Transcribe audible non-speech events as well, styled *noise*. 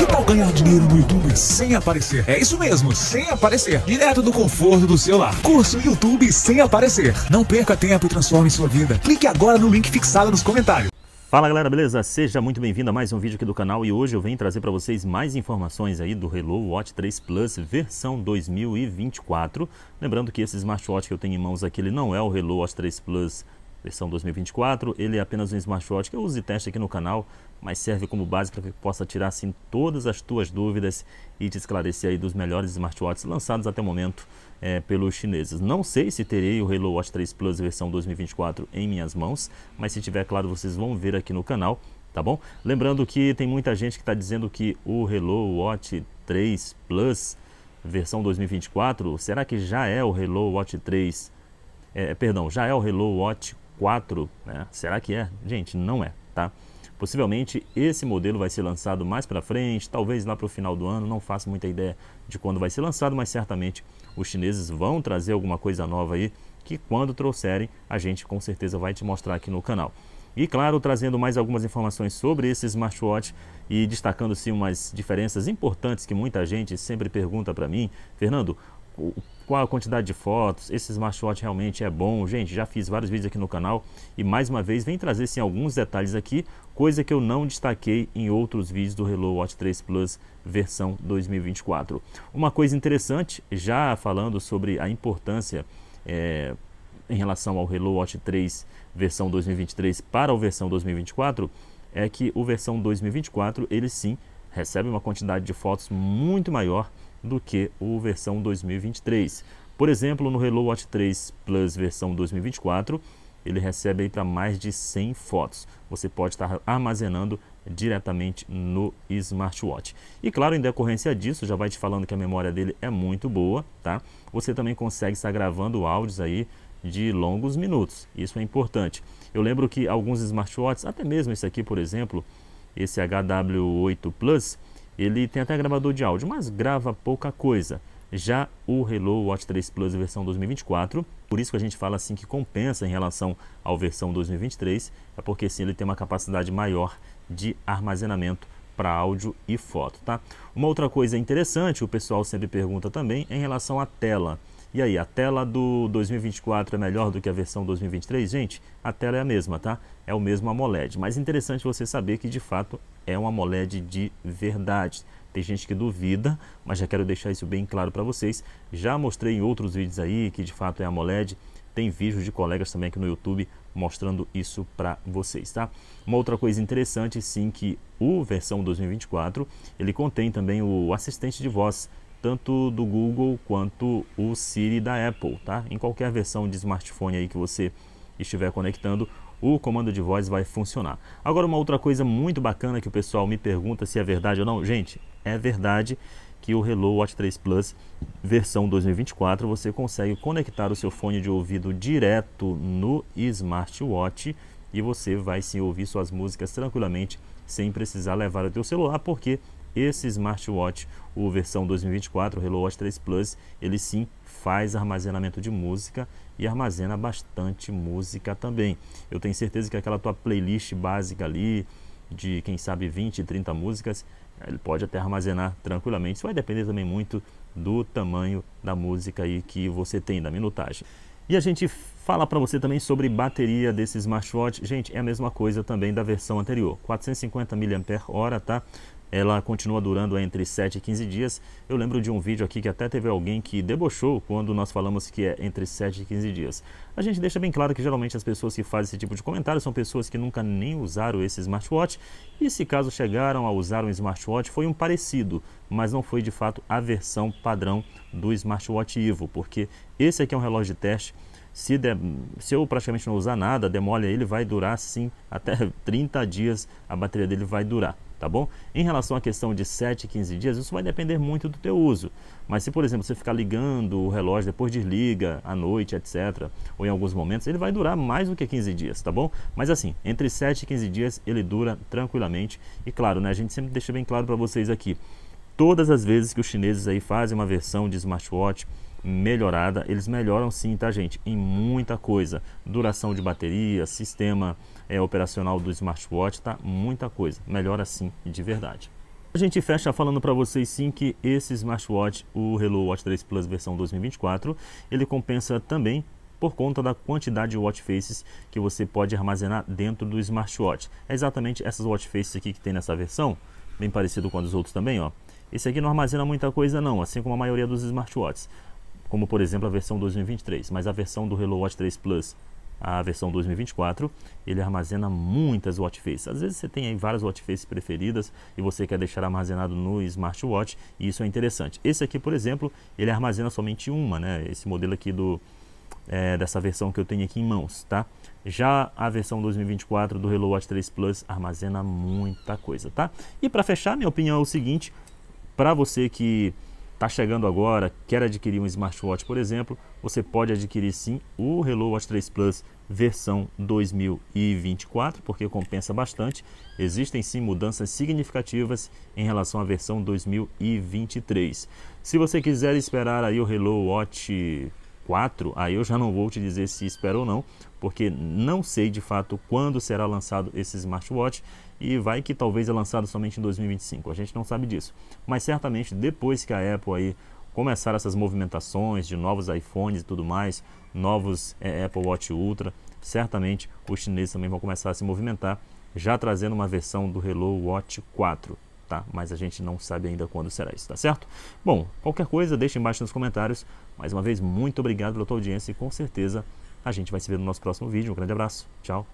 Que tal ganhar dinheiro no YouTube sem aparecer? É isso mesmo, sem aparecer. Direto do conforto do celular. Curso YouTube sem aparecer. Não perca tempo e transforme sua vida. Clique agora no link fixado nos comentários. Fala galera, beleza? Seja muito bem-vindo a mais um vídeo aqui do canal e hoje eu venho trazer para vocês mais informações aí do Hello Watch 3 Plus versão 2024. Lembrando que esse smartwatch que eu tenho em mãos aqui, ele não é o Hello Watch 3 Plus versão 2024. Ele é apenas um smartwatch que eu uso e teste aqui no canal, mas serve como base para que possa tirar assim todas as tuas dúvidas e te esclarecer aí dos melhores smartwatches lançados até o momento é, pelos chineses. Não sei se terei o Halo Watch 3 Plus versão 2024 em minhas mãos, mas se tiver, claro, vocês vão ver aqui no canal, tá bom? Lembrando que tem muita gente que está dizendo que o Halo Watch 3 Plus versão 2024, será que já é o Halo Watch 3 é, eh, perdão, já é o Hello Watch 4, né? Será que é? Gente, não é, tá? Possivelmente esse modelo vai ser lançado mais para frente, talvez lá para o final do ano, não faço muita ideia de quando vai ser lançado, mas certamente os chineses vão trazer alguma coisa nova aí, que quando trouxerem, a gente com certeza vai te mostrar aqui no canal. E claro, trazendo mais algumas informações sobre esse smartwatch e destacando se umas diferenças importantes que muita gente sempre pergunta para mim, Fernando, qual a quantidade de fotos, esse smartwatch realmente é bom. Gente, já fiz vários vídeos aqui no canal e mais uma vez vem trazer sim, alguns detalhes aqui, coisa que eu não destaquei em outros vídeos do Hello Watch 3 Plus versão 2024. Uma coisa interessante, já falando sobre a importância é, em relação ao Hello Watch 3 versão 2023 para a versão 2024, é que o versão 2024 ele sim recebe uma quantidade de fotos muito maior do que o versão 2023. Por exemplo, no Hello Watch 3 Plus versão 2024, ele recebe para mais de 100 fotos. Você pode estar armazenando diretamente no smartwatch. E claro, em decorrência disso, já vai te falando que a memória dele é muito boa, tá? Você também consegue estar gravando áudios aí de longos minutos. Isso é importante. Eu lembro que alguns smartwatches, até mesmo esse aqui, por exemplo, esse HW8 Plus, ele tem até gravador de áudio, mas grava pouca coisa. Já o Hello Watch 3 Plus versão 2024, por isso que a gente fala assim que compensa em relação ao versão 2023, é porque sim ele tem uma capacidade maior de armazenamento para áudio e foto, tá? Uma outra coisa interessante, o pessoal sempre pergunta também, é em relação à tela. E aí, a tela do 2024 é melhor do que a versão 2023? Gente, a tela é a mesma, tá? É o mesmo AMOLED, mas interessante você saber que de fato é um AMOLED de verdade. Tem gente que duvida, mas já quero deixar isso bem claro para vocês. Já mostrei em outros vídeos aí que de fato é AMOLED. Tem vídeos de colegas também aqui no YouTube mostrando isso para vocês, tá? Uma outra coisa interessante, sim, que o versão 2024, ele contém também o assistente de voz tanto do Google quanto o Siri da Apple, tá? Em qualquer versão de smartphone aí que você estiver conectando, o comando de voz vai funcionar. Agora uma outra coisa muito bacana que o pessoal me pergunta se é verdade ou não, gente, é verdade que o Hello Watch 3 Plus versão 2024 você consegue conectar o seu fone de ouvido direto no smartwatch e você vai se ouvir suas músicas tranquilamente sem precisar levar o teu celular porque esse smartwatch, o versão 2024, o Hello Watch 3 Plus, ele sim faz armazenamento de música e armazena bastante música também. Eu tenho certeza que aquela tua playlist básica ali, de quem sabe 20, 30 músicas, ele pode até armazenar tranquilamente. Isso vai depender também muito do tamanho da música aí que você tem, da minutagem. E a gente fala para você também sobre bateria desse smartwatch. Gente, é a mesma coisa também da versão anterior. 450 mAh, tá? ela continua durando entre 7 e 15 dias. Eu lembro de um vídeo aqui que até teve alguém que debochou quando nós falamos que é entre 7 e 15 dias. A gente deixa bem claro que geralmente as pessoas que fazem esse tipo de comentário são pessoas que nunca nem usaram esse smartwatch e se caso chegaram a usar um smartwatch foi um parecido, mas não foi de fato a versão padrão do smartwatch Ivo, porque esse aqui é um relógio de teste se, de, se, eu praticamente não usar nada, demole ele, vai durar sim até 30 *laughs* dias a bateria dele vai durar tá bom? Em relação à questão de 7, 15 dias, isso vai depender muito do teu uso. Mas se, por exemplo, você ficar ligando o relógio, depois desliga à noite, etc., ou em alguns momentos, ele vai durar mais do que 15 dias, tá bom? Mas assim, entre 7 e 15 dias ele dura tranquilamente. E claro, né, a gente sempre deixa bem claro para vocês aqui, todas as vezes que os chineses aí fazem uma versão de smartwatch melhorada. Eles melhoram sim, tá, gente? Em muita coisa. Duração de bateria, sistema é, operacional do smartwatch, tá? Muita coisa. Melhora sim, de verdade. A gente fecha falando para vocês sim que esse smartwatch, o Hello Watch 3 Plus versão 2024, ele compensa também por conta da quantidade de watch faces que você pode armazenar dentro do smartwatch. É exatamente essas watch faces aqui que tem nessa versão, bem parecido com a dos outros também, ó. Esse aqui não armazena muita coisa não, assim como a maioria dos smartwatches como por exemplo a versão 2023, mas a versão do Hello Watch 3 Plus, a versão 2024, ele armazena muitas watch faces. Às vezes você tem aí várias watch faces preferidas e você quer deixar armazenado no smartwatch, e isso é interessante. Esse aqui, por exemplo, ele armazena somente uma, né? Esse modelo aqui do é, dessa versão que eu tenho aqui em mãos, tá? Já a versão 2024 do Hello Watch 3 Plus armazena muita coisa, tá? E para fechar, minha opinião é o seguinte, para você que está chegando agora, quer adquirir um smartwatch, por exemplo, você pode adquirir sim o Hello Watch 3 Plus versão 2024, porque compensa bastante. Existem sim mudanças significativas em relação à versão 2023. Se você quiser esperar aí o Hello Watch 4, aí eu já não vou te dizer se espero ou não, porque não sei de fato quando será lançado esse smartwatch e vai que talvez é lançado somente em 2025. A gente não sabe disso. Mas certamente depois que a Apple aí começar essas movimentações de novos iPhones e tudo mais, novos é, Apple Watch Ultra, certamente os chineses também vão começar a se movimentar, já trazendo uma versão do Hello Watch 4 tá? Mas a gente não sabe ainda quando será isso, tá certo? Bom, qualquer coisa, deixe embaixo nos comentários. Mais uma vez, muito obrigado pela tua audiência e com certeza a gente vai se ver no nosso próximo vídeo. Um grande abraço, tchau!